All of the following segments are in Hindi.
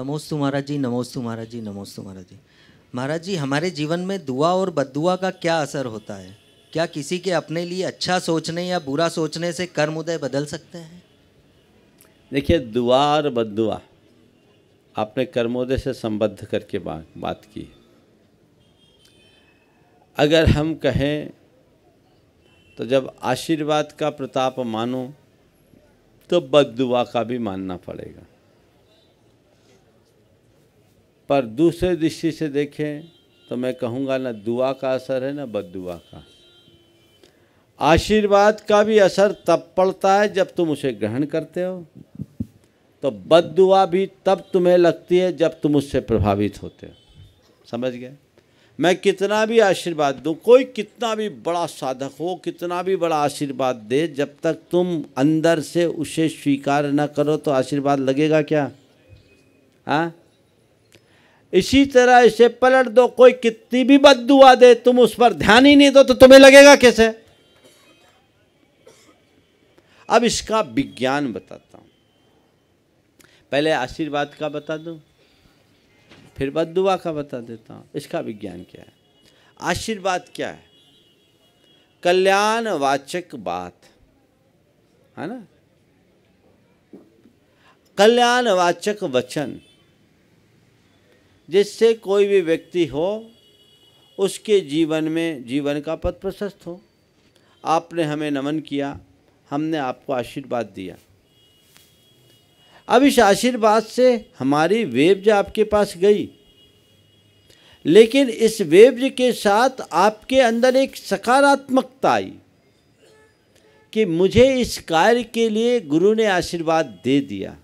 नमोस्तु महाराज जी नमोस्तु महाराज जी नमोस्तु महाराज जी महाराज जी हमारे जीवन में दुआ और बदुआ का क्या असर होता है क्या किसी के अपने लिए अच्छा सोचने या बुरा सोचने से कर्म उदय बदल सकते हैं देखिए दुआ और बदुआ आपने कर्मोदय से संबद्ध करके बात की अगर हम कहें तो जब आशीर्वाद का प्रताप मानो तो बदुआ का भी मानना पड़ेगा पर दूसरे दृष्टि से देखें तो मैं कहूँगा ना दुआ का असर है ना बददुआ का आशीर्वाद का भी असर तब पड़ता है जब तुम उसे ग्रहण करते हो तो बददुआ भी तब तुम्हें लगती है जब तुम उससे प्रभावित होते हो समझ गए मैं कितना भी आशीर्वाद दूँ कोई कितना भी बड़ा साधक हो कितना भी बड़ा आशीर्वाद दे जब तक तुम अंदर से उसे स्वीकार न करो तो आशीर्वाद लगेगा क्या हाँ इसी तरह इसे पलट दो कोई कितनी भी बद दुआ दे तुम उस पर ध्यान ही नहीं दो तो तुम्हें लगेगा कैसे अब इसका विज्ञान बताता हूं पहले आशीर्वाद का बता दूँ फिर बद दुआ का बता देता हूं इसका विज्ञान क्या है आशीर्वाद क्या है कल्याणवाचक बात है ना कल्याणवाचक वचन जिससे कोई भी व्यक्ति हो उसके जीवन में जीवन का पथ प्रशस्त हो आपने हमें नमन किया हमने आपको आशीर्वाद दिया अब इस आशीर्वाद से हमारी वेब्ज आपके पास गई लेकिन इस वेब्ज के साथ आपके अंदर एक सकारात्मकता आई कि मुझे इस कार्य के लिए गुरु ने आशीर्वाद दे दिया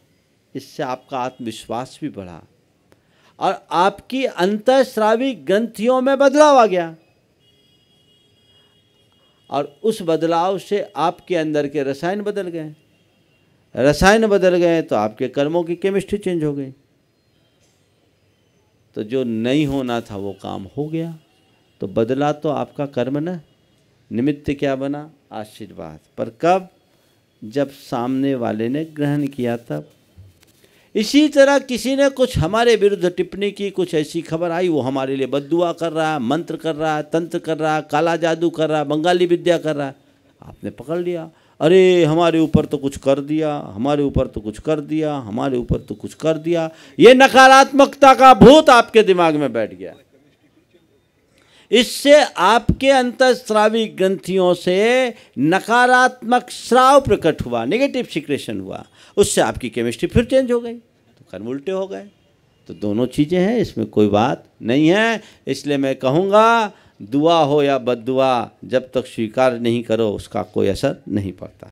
इससे आपका आत्मविश्वास भी बढ़ा और आपकी श्रावी ग्रंथियों में बदलाव आ गया और उस बदलाव से आपके अंदर के रसायन बदल गए रसायन बदल गए तो आपके कर्मों की केमिस्ट्री चेंज हो गई तो जो नहीं होना था वो काम हो गया तो बदला तो आपका कर्म न निमित्त क्या बना आशीर्वाद पर कब जब सामने वाले ने ग्रहण किया तब इसी तरह किसी ने कुछ हमारे विरुद्ध टिप्पणी की कुछ ऐसी खबर आई वो हमारे लिए बदुआ कर रहा है मंत्र कर रहा है तंत्र कर रहा है काला जादू कर रहा है बंगाली विद्या कर रहा है आपने पकड़ लिया अरे हमारे ऊपर तो कुछ कर दिया हमारे ऊपर तो कुछ कर दिया हमारे ऊपर तो कुछ कर दिया ये नकारात्मकता का भूत आपके दिमाग में बैठ गया इससे आपके अंतस्रावी ग्रंथियों से नकारात्मक श्राव प्रकट हुआ नेगेटिव सिक्रेशन हुआ उससे आपकी केमिस्ट्री फिर चेंज हो गई तो कर्म उल्टे हो गए तो दोनों चीज़ें हैं इसमें कोई बात नहीं है इसलिए मैं कहूँगा दुआ हो या बदुआ जब तक स्वीकार नहीं करो उसका कोई असर नहीं पड़ता